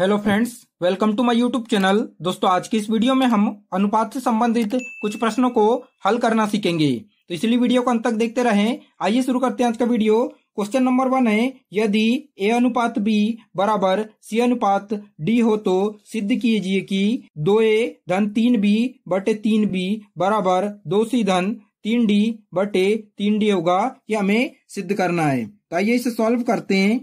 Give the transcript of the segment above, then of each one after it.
hello friends welcome to my YouTube channel दोस्तों आज की इस वीडियो में हम अनुपात से संबंधित कुछ प्रश्नों को हल करना सीखेंगे तो इसलिए वीडियो को अंत तक देखते रहें आइए शुरू करते हैं आज का वीडियो क्वेश्चन नंबर वन है यदि ए अनुपात बी बराबर सी अनुपात डी हो तो सिद्ध कीजिए कि दो ए धन तीन बी बटे तीन बी बराबर दो सी धन तीन डी बटे तीन डी होगा ये हमें सिद्ध करना है तो आइए इसे सॉल्व करते हैं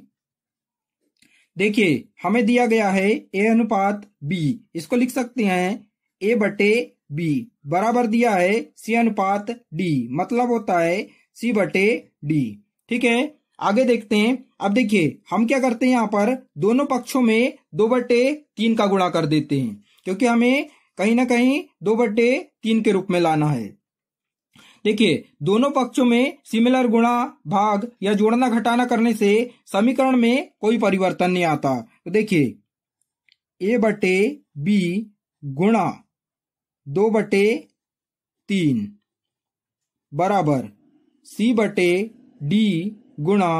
देखिए हमें दिया गया है ए अनुपात बी इसको लिख सकते हैं ए बटे बी बराबर दिया है सी अनुपात डी मतलब होता है सी बटे डी ठीक है आगे देखते हैं अब देखिए हम क्या करते हैं यहाँ पर दोनों पक्षों में दो बटे तीन का गुणा कर देते हैं क्योंकि हमें कहीं ना कहीं दो बटे तीन के रूप में लाना है देखिए दोनों पक्षों में सिमिलर गुणा भाग या जोड़ना घटाना करने से समीकरण में कोई परिवर्तन नहीं आता तो देखिए ए बटे बी गुणा दो बटे तीन बराबर सी बटे डी गुणा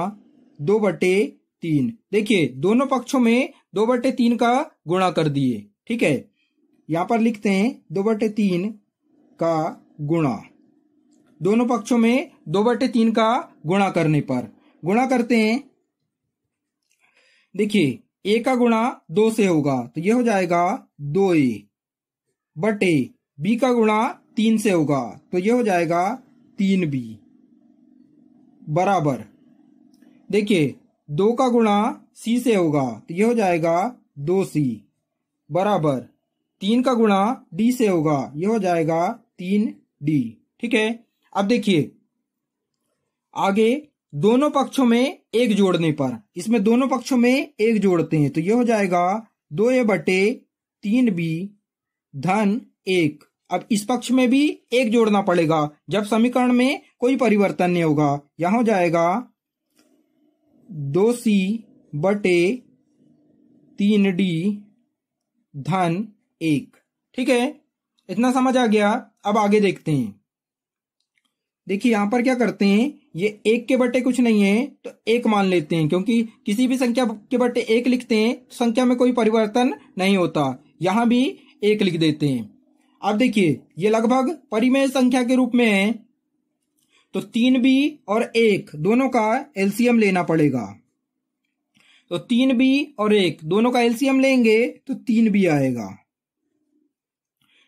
दो बटे तीन देखिए दोनों पक्षों में दो बटे तीन का गुणा कर दिए ठीक है यहां पर लिखते हैं दो बटे तीन का गुणा दोनों पक्षों में दो बटे तीन का गुणा करने पर गुणा करते हैं देखिए ए का गुणा दो से होगा तो यह हो जाएगा दो ए बटे बी का गुणा तीन से होगा तो यह हो जाएगा तीन बी बराबर देखिए दो का गुणा सी से होगा तो यह हो जाएगा दो सी बराबर तीन का गुणा डी से होगा यह हो जाएगा तीन डी ठीक है अब देखिए आगे दोनों पक्षों में एक जोड़ने पर इसमें दोनों पक्षों में एक जोड़ते हैं तो यह हो जाएगा दो ए बटे तीन बी धन एक अब इस पक्ष में भी एक जोड़ना पड़ेगा जब समीकरण में कोई परिवर्तन नहीं होगा यहां हो जाएगा दो सी बटे तीन डी धन एक ठीक है इतना समझ आ गया अब आगे देखते हैं देखिए यहां पर क्या करते हैं ये एक के बटे कुछ नहीं है तो एक मान लेते हैं क्योंकि किसी भी संख्या के बटे एक लिखते हैं तो संख्या में कोई परिवर्तन नहीं होता यहां भी एक लिख देते हैं अब देखिए ये लगभग परिमेय संख्या के रूप में है तो तीन बी और एक दोनों का एलसीएम लेना पड़ेगा तो तीन बी और एक दोनों का एलसीएम लेंगे तो तीन बी आएगा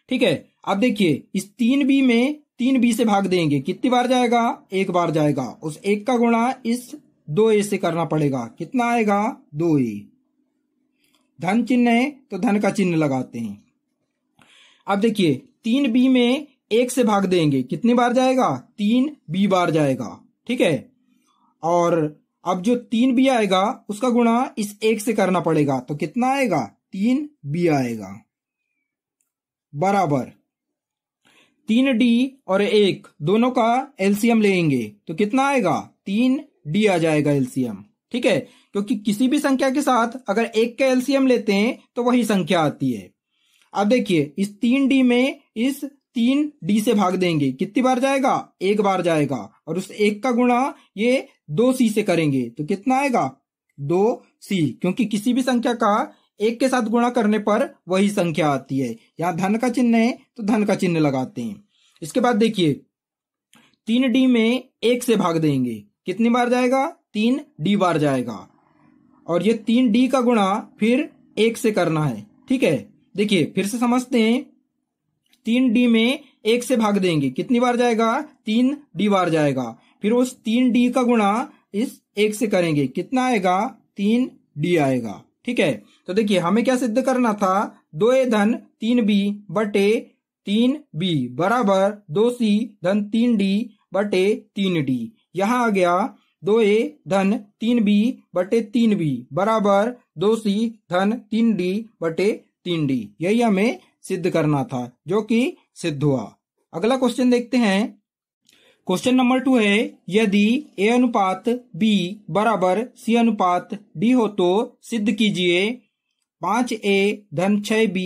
ठीक है अब देखिए इस तीन बी में तीन बी से भाग देंगे कितनी बार जाएगा एक बार जाएगा उस एक का गुणा इस दो ए से करना पड़ेगा कितना आएगा दो ए धन चिन्ह है तो धन का चिन्ह लगाते हैं अब देखिए तीन बी में एक से भाग देंगे कितनी बार जाएगा तीन बी बार जाएगा ठीक है और अब जो तीन बी आएगा उसका गुणा इस एक से करना पड़ेगा तो कितना आएगा तीन बी आएगा बराबर तीन डी और एक दोनों का एलसीएम लेंगे तो कितना आएगा तीन डी आ जाएगा एलसीएम ठीक है क्योंकि किसी भी संख्या के साथ अगर एक का एलसीएम लेते हैं तो वही संख्या आती है अब देखिए इस तीन डी में इस तीन डी से भाग देंगे कितनी बार जाएगा एक बार जाएगा और उस एक का गुणा ये दो सी से करेंगे तो कितना आएगा दो सी क्योंकि किसी भी संख्या का एक के साथ गुणा करने पर वही संख्या आती है यहाँ धन का चिन्ह है तो धन का चिन्ह लगाते हैं इसके बाद देखिए तीन डी में एक से भाग देंगे कितनी बार जाएगा तीन डी बार जाएगा और ये तीन डी का गुणा फिर एक से करना है ठीक है देखिए फिर से समझते हैं तीन डी में एक से भाग देंगे कितनी बार जाएगा तीन डी बार जाएगा फिर उस तीन डी का गुणा इस एक से करेंगे कितना आएगा तीन डी आएगा ठीक है तो देखिए हमें क्या सिद्ध करना था दो ए धन तीन बी बटे तीन बी बराबर दो सी धन तीन डी बटे तीन डी यहां आ गया दो ए धन तीन बी बटे तीन बी बराबर दो सी धन तीन डी बटे तीन डी यही हमें सिद्ध करना था जो कि सिद्ध हुआ अगला क्वेश्चन देखते हैं क्वेश्चन नंबर टू है यदि ए अनुपात बी बराबर सी अनुपात डी हो तो सिद्ध कीजिए पांच ए धन छह बी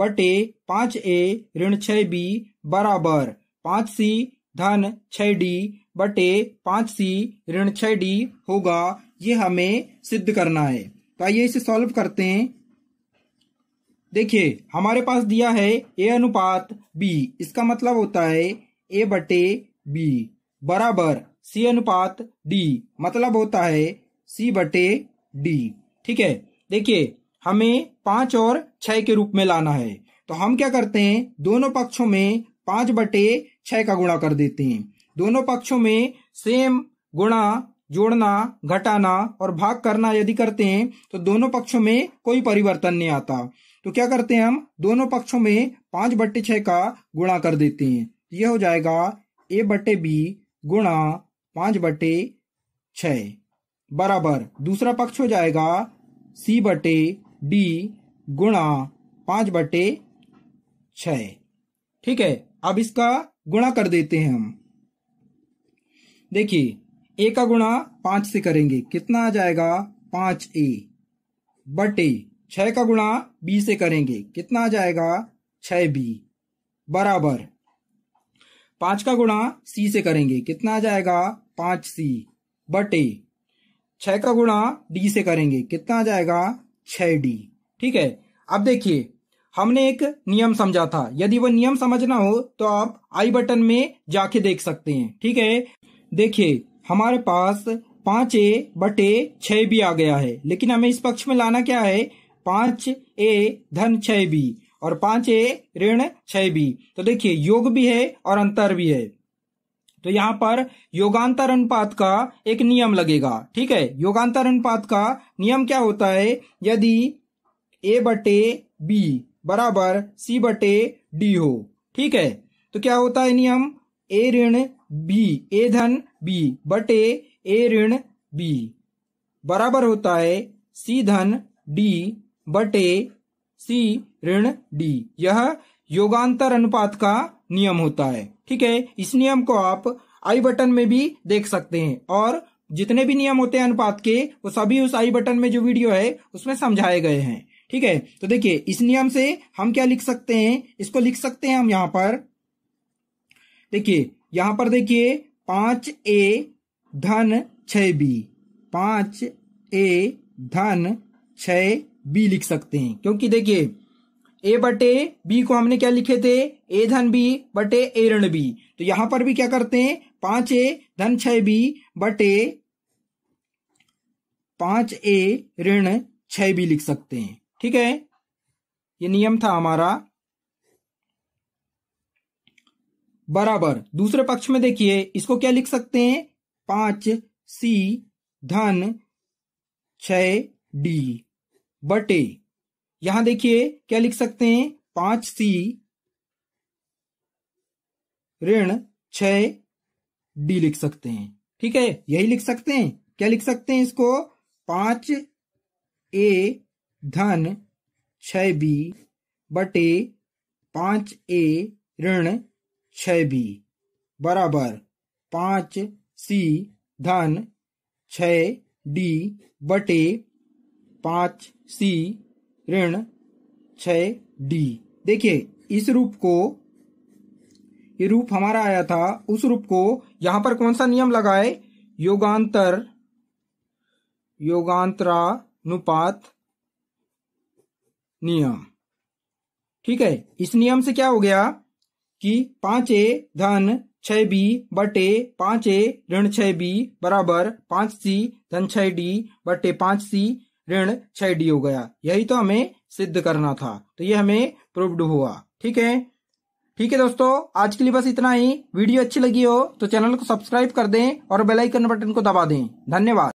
बटे पांच ए ऋण छह बी बराबर पांच सी धन छह डी बटे पांच सी ऋण छह डी होगा ये हमें सिद्ध करना है तो आइए इसे सॉल्व करते हैं देखिए हमारे पास दिया है ए अनुपात बी इसका मतलब होता है ए बटे बी बराबर सी अनुपात डी मतलब होता है सी बटे डी ठीक है देखिए हमें पांच और छह के रूप में लाना है तो हम क्या करते हैं दोनों पक्षों में पांच बटे छह का गुणा कर देते हैं दोनों पक्षों में सेम गुणा जोड़ना घटाना और भाग करना यदि करते हैं तो दोनों पक्षों में कोई परिवर्तन नहीं आता तो क्या करते हैं हम दोनों पक्षों में पांच बट्टे छह का गुणा कर देते हैं यह हो जाएगा ए बटे बी गुणा पांच बटे छ बराबर दूसरा पक्ष हो जाएगा सी बटे डी गुणा पांच बटे छ ठीक है अब इसका गुणा कर देते हैं हम देखिए ए का गुणा पांच से करेंगे कितना आ जाएगा पांच ए बटे छ का गुणा बी से करेंगे कितना आ जाएगा छ बी बराबर पांच का गुणा सी से करेंगे कितना आ जाएगा पांच सी बटे छह का गुणा डी से करेंगे कितना आ जाएगा छह डी ठीक है अब देखिए हमने एक नियम समझा था यदि वो नियम समझना हो तो आप आई बटन में जाके देख सकते हैं ठीक है देखिए हमारे पास पांच ए बटे छह भी आ गया है लेकिन हमें इस पक्ष में लाना क्या है पांच ए धन छह बी और पांच ए ऋण छह बी तो देखिए योग भी है और अंतर भी है तो यहां पर योगांतर अनुपात का एक नियम लगेगा ठीक है योगांतर अनुपात का नियम क्या होता है यदि ए बटे बी बराबर सी बटे डी हो ठीक है तो क्या होता है नियम ए ऋण बी ए धन बी बटे ए ऋण बी बराबर होता है सी धन डी बटे सी ऋण डी यह योगांतर अनुपात का नियम होता है ठीक है इस नियम को आप आई बटन में भी देख सकते हैं और जितने भी नियम होते हैं अनुपात के वो सभी उस आई बटन में जो वीडियो है उसमें समझाए गए हैं ठीक है तो देखिए इस नियम से हम क्या लिख सकते हैं इसको लिख सकते हैं हम यहां पर देखिए यहां पर देखिए पांच ए धन छ बी पांच ए धन छ बी लिख सकते हैं क्योंकि देखिए ए बटे बी को हमने क्या लिखे थे ए धन बी बटे ए ऋण बी तो यहां पर भी क्या करते हैं पांच ए धन छ बी बटे पांच ए ऋण छह बी लिख सकते हैं ठीक है ये नियम था हमारा बराबर दूसरे पक्ष में देखिए इसको क्या लिख सकते हैं पांच सी धन छ डी बटे यहां देखिए क्या लिख सकते हैं पांच सी ऋण छ डी लिख सकते हैं ठीक है यही लिख सकते हैं क्या लिख सकते हैं इसको पांच ए धन छ बी बटे पांच ए ऋण छ बी बराबर पांच सी धन छ डी बटे पांच सी ऋण छ डी देखिए इस रूप को ये रूप हमारा आया था उस रूप को यहां पर कौन सा नियम लगाए योगांतर योगांतरानुपात नियम ठीक है इस नियम से क्या हो गया कि पांच ए धन छह बी बटे पांच ए ऋण छह बी बराबर पांच सी धन छह डी बटे पांच सी ऋण छह डी हो गया यही तो हमें सिद्ध करना था तो ये हमें प्रूव्ड हुआ ठीक है ठीक है दोस्तों आज के लिए बस इतना ही वीडियो अच्छी लगी हो तो चैनल को सब्सक्राइब कर दें और बेल आइकन बटन को दबा दें धन्यवाद